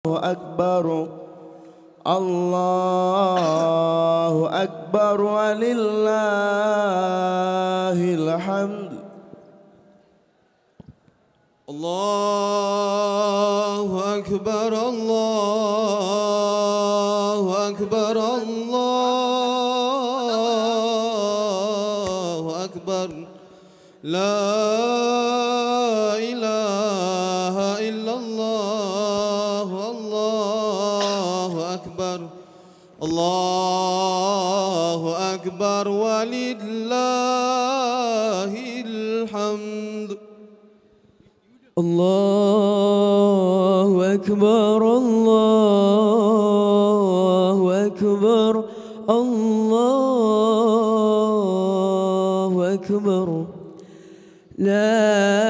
الله أكبر الله أكبر ولله الحمد الله أكبر الأكبر ولله الحمد الله أكبر الله أكبر الله أكبر لا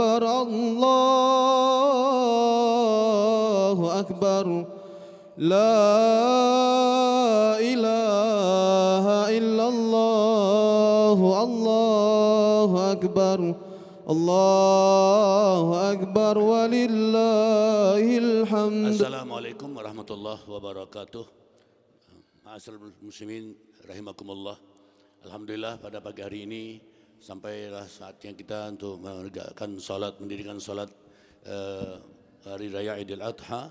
أكبر الله أكبر لا إله إلا الله الله أكبر الله أكبر ولله الحمد السلام عليكم ورحمة الله وبركاته معاشر المسلمين رحمكم الله لله pada pagi hari ini sampailah saatnya kita untuk menegakkan salat, mendirikan salat uh, eh, hari raya Idul Adha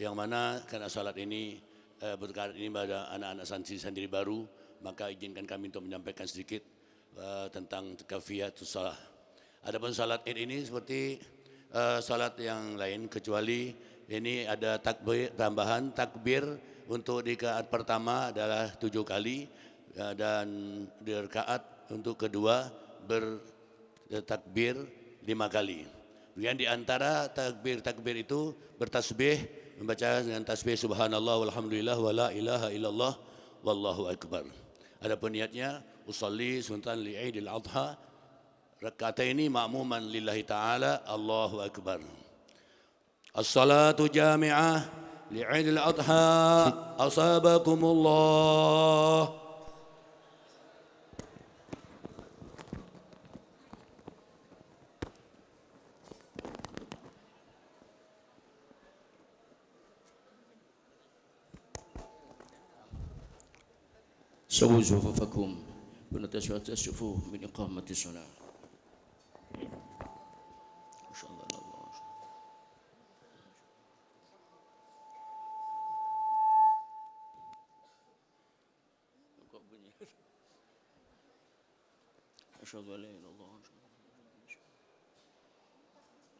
yang mana karena salat ini uh, eh, berkat ini pada anak-anak santri sendiri baru maka izinkan kami untuk menyampaikan sedikit uh, tentang kafiyatus salah. Adapun salat Id ini seperti uh, salat yang lain kecuali ini ada takbir tambahan takbir untuk di rakaat pertama adalah tujuh kali dan di rakaat untuk kedua bertakbir eh, lima kali. Kemudian diantara takbir-takbir itu bertasbih membaca dengan tasbih subhanallah walhamdulillah wala ilaha illallah wallahu akbar. Adapun niatnya usalli sunatan li aidil adha rakaat ini ma'muman lillahi taala Allahu akbar. As-salatu jami'ah li aidil adha asabakumullah. سووا صفوفكم تسفوا من إقامة الصلاة أشهد أن لا إله إلا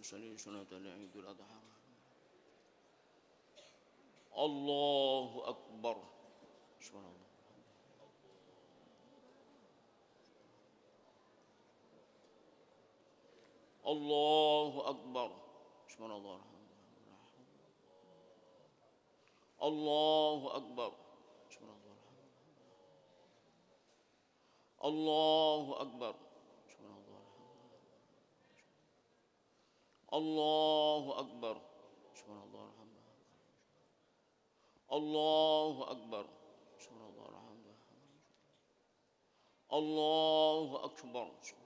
الله صلاة العيد الأضحى الله أكبر الله أكبر سبحان الله الله أكبر سبحان الله الله أكبر سبحان الله الله أكبر سبحان الله الله أكبر سبحان الله الله أكبر سبحان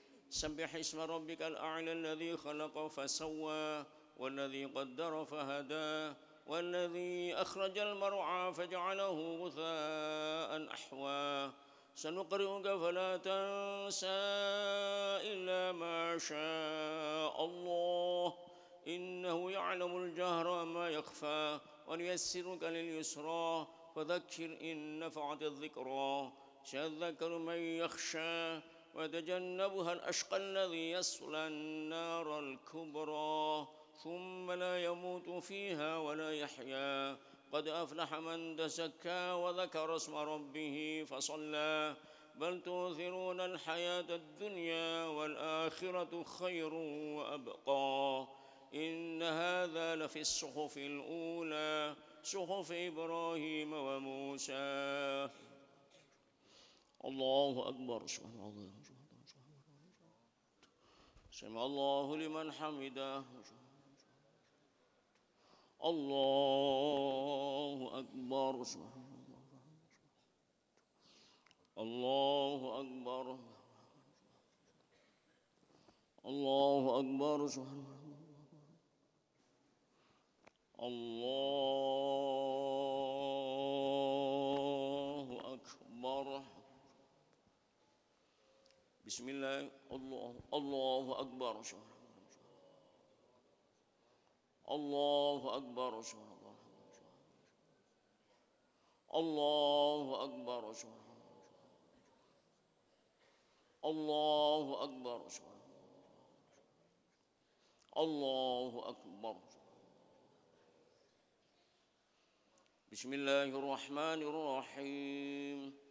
سبح اسم ربك الأعلى الذي خلق فسوى والذي قدر فهدى والذي أخرج المرعى فجعله غثاء أحوى سنقرئك فلا تنسى إلا ما شاء الله إنه يعلم الجهر ما يخفى وليسرك لليسرى فذكر إن نفعت الذكرى سيذكر من يخشى وتجنبها الأشقى الذي يصلى النار الكبرى ثم لا يموت فيها ولا يحيا قد أفلح من تزكى وذكر اسم ربه فصلى بل تؤثرون الحياة الدنيا والآخرة خير وأبقى إن هذا لفي الصحف الأولى صحف إبراهيم وموسى الله أكبر سبحان الله سمع الله لمن حمده الله أكبر الله أكبر الله أكبر سبحان الله الله بسم الله الله الله أكبر الله أكبر الله أكبر الله أكبر الله أكبر بسم الله الرحمن الرحيم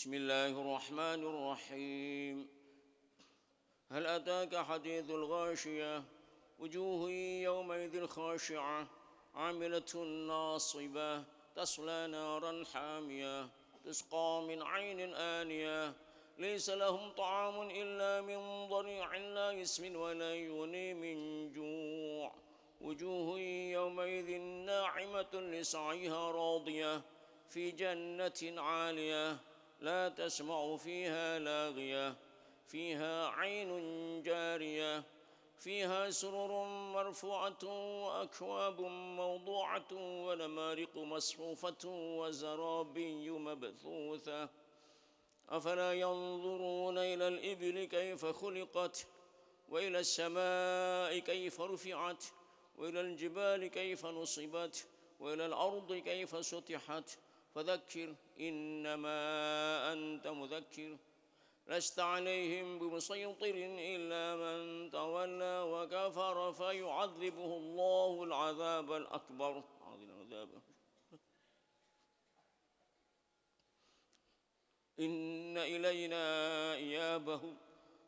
بسم الله الرحمن الرحيم هل أتاك حديث الغاشية وجوه يومئذ خاشعة عاملة ناصبة تصلى نارا حامية تسقى من عين آنية ليس لهم طعام إلا من ضريع لا يسمن ولا يغني من جوع وجوه يومئذ ناعمة لسعيها راضية في جنة عالية لا تسمع فيها لاغية فيها عين جارية فيها سرر مرفوعة وأكواب موضوعة ونمارق مصفوفة وزرابي مبثوثة أفلا ينظرون إلى الإبل كيف خلقت وإلى السماء كيف رفعت وإلى الجبال كيف نصبت وإلى الأرض كيف سطحت فذكر إنما أنت مذكر لست عليهم بمسيطر إلا من تولى وكفر فيعذبه الله العذاب الأكبر العذاب إن إلينا إيابهم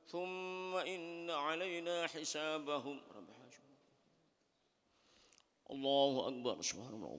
ثم إن علينا حسابهم الله أكبر سبحان الله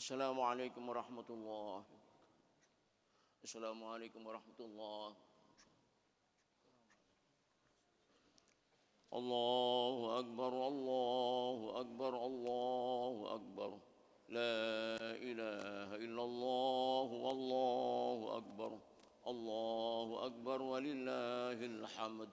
السلام عليكم ورحمة الله السلام عليكم ورحمة الله الله أكبر الله أكبر الله أكبر لا إله إلا الله والله أكبر الله أكبر ولله الحمد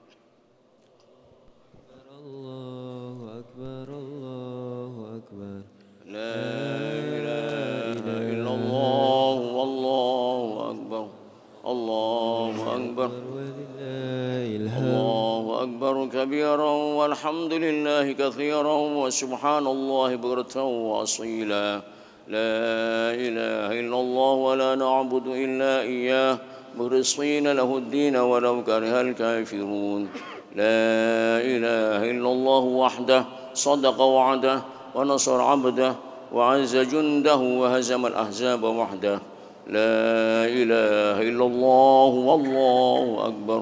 الحمد لله كثيرا وسبحان الله بكرة وأصيلا لا إله إلا الله ولا نعبد إلا إياه مخلصين له الدين ولو كره الكافرون لا إله إلا الله وحده صدق وعده ونصر عبده وعز جنده وهزم الأحزاب وحده لا إله إلا الله والله أكبر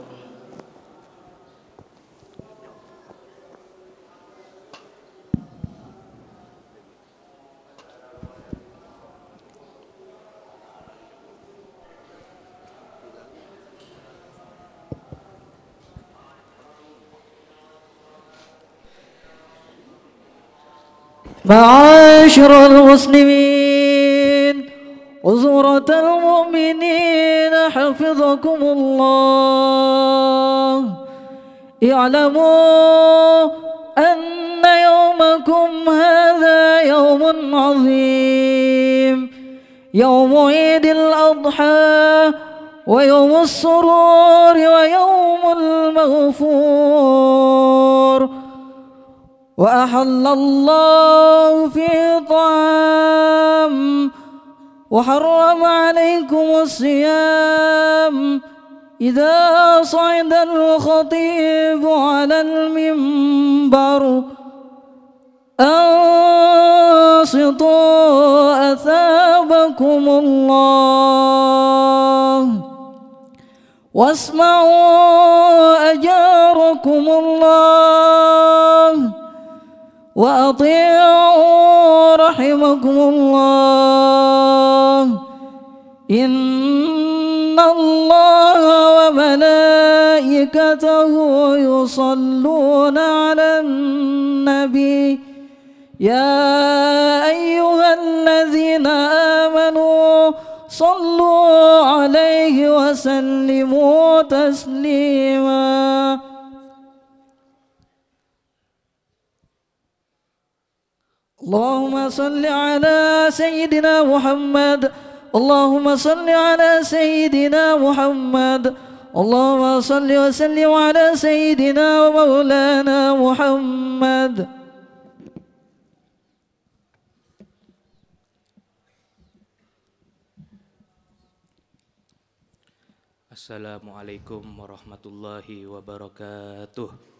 معاشر المسلمين وزورة المؤمنين حفظكم الله اعلموا أن يومكم هذا يوم عظيم يوم عيد الأضحى ويوم السرور ويوم المغفور وأحل الله في طعام وحرم عليكم الصيام إذا صعد الخطيب على المنبر أنصتوا أثابكم الله واسمعوا أجاركم الله وأطيعوا رحمكم الله إن الله وملائكته يصلون على النبي يا أيها الذين آمنوا صلوا عليه وسلموا تسليماً اللهم صل على سيدنا محمد اللهم صل على سيدنا محمد اللهم صل وسلم على سيدنا ومولانا محمد السلام عليكم ورحمة الله وبركاته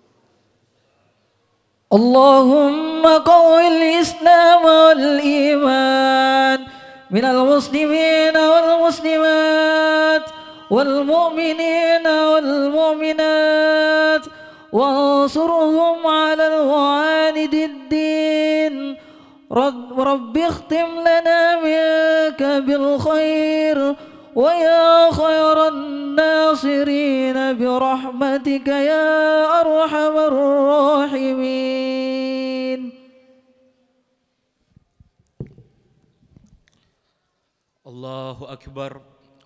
اللهم قوي الإسلام والإيمان من المسلمين والمسلمات والمؤمنين والمؤمنات وانصرهم على المعاند الدين رب اختم لنا منك بالخير ويا خير الناصرين برحمتك يا أرحم الراحمين الله أكبر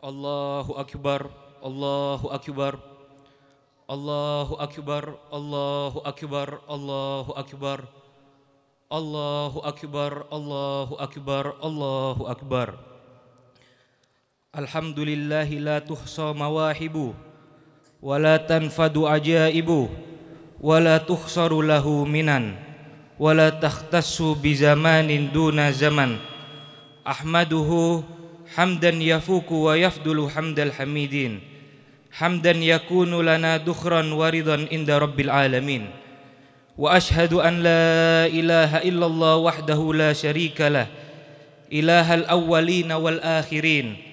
الله أكبر الله أكبر الله أكبر الله أكبر الله أكبر الله أكبر الله أكبر الله أكبر الحمد لله لا تحصى مواهبه ولا تنفد عجائبه ولا تخسر له منن ولا تختص بزمان دون زمن أحمده حمدا يفوق ويفضل حمد الحميدين حمدا يكون لنا دخرا ورضا عند رب العالمين وأشهد أن لا إله إلا الله وحده لا شريك له إله الأولين والآخرين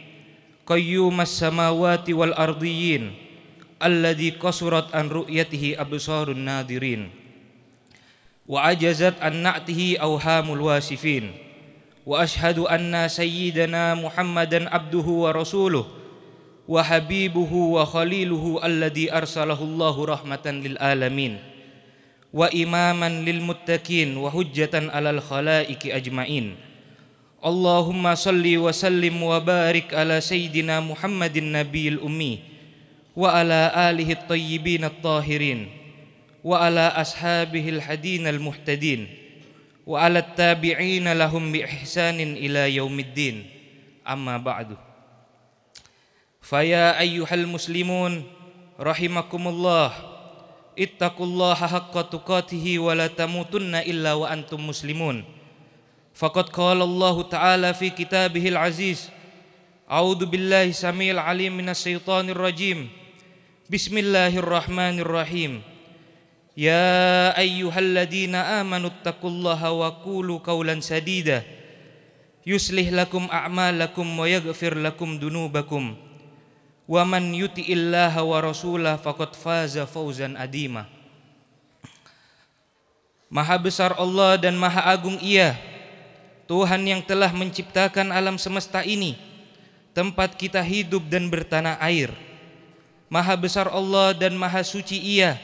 qayyumas samawati wal ardiyin alladhi qasurat an ru'yatihi absarun nadirin wa ajazat an na'tihi awhamul wasifin wa ashhadu anna sayyidana muhammadan abduhu wa rasuluh wa habibuhu wa khaliluhu alladhi arsalahu rahmatan lil alamin wa lil muttaqin alal ajmain اللهم صل وسلم وبارك على سيدنا محمد النبي الأمي وعلى آله الطيبين الطاهرين وعلى أصحابه الحدين المهتدين وعلى التابعين لهم بإحسان إلى يوم الدين أما بعد فيا أيها المسلمون رحمكم الله اتقوا الله حق تقاته ولا تموتن إلا وأنتم مسلمون Faqad qala Allah Ta'ala fi kitabihil aziz A'udhu billahi samil alim minas syaitanir rajim Bismillahirrahmanirrahim Ya ayyuhal ladina amanu attaqullaha wa kulu kawlan sadida Yuslih lakum a'malakum wa lakum dunubakum Wa man yuti wa rasulah faqad faza fawzan adima Maha besar Allah dan maha agung Ia. Tuhan yang telah menciptakan alam semesta ini, tempat kita hidup dan bertanah air. Maha besar Allah dan maha suci Ia,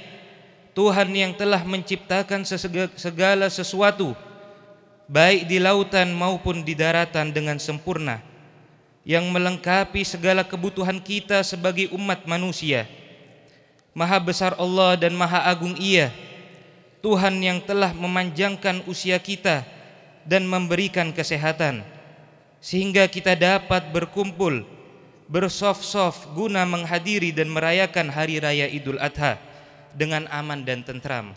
Tuhan yang telah menciptakan segala sesuatu, baik di lautan maupun di daratan dengan sempurna, yang melengkapi segala kebutuhan kita sebagai umat manusia. Maha besar Allah dan maha agung Ia, Tuhan yang telah memanjangkan usia kita dan memberikan kesehatan sehingga kita dapat berkumpul bersof-sof guna menghadiri dan merayakan hari raya Idul Adha dengan aman dan tentram.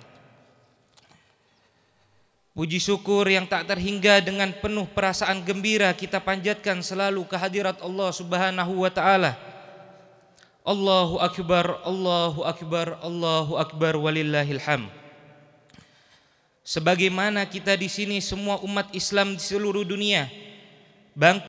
Puji syukur yang tak terhingga dengan penuh perasaan gembira kita panjatkan selalu kehadirat Allah Subhanahu wa taala. Allahu akbar, Allahu akbar, Allahu akbar walillahil hamd. Sebagaimana kita di sini semua umat Islam di seluruh dunia bangkit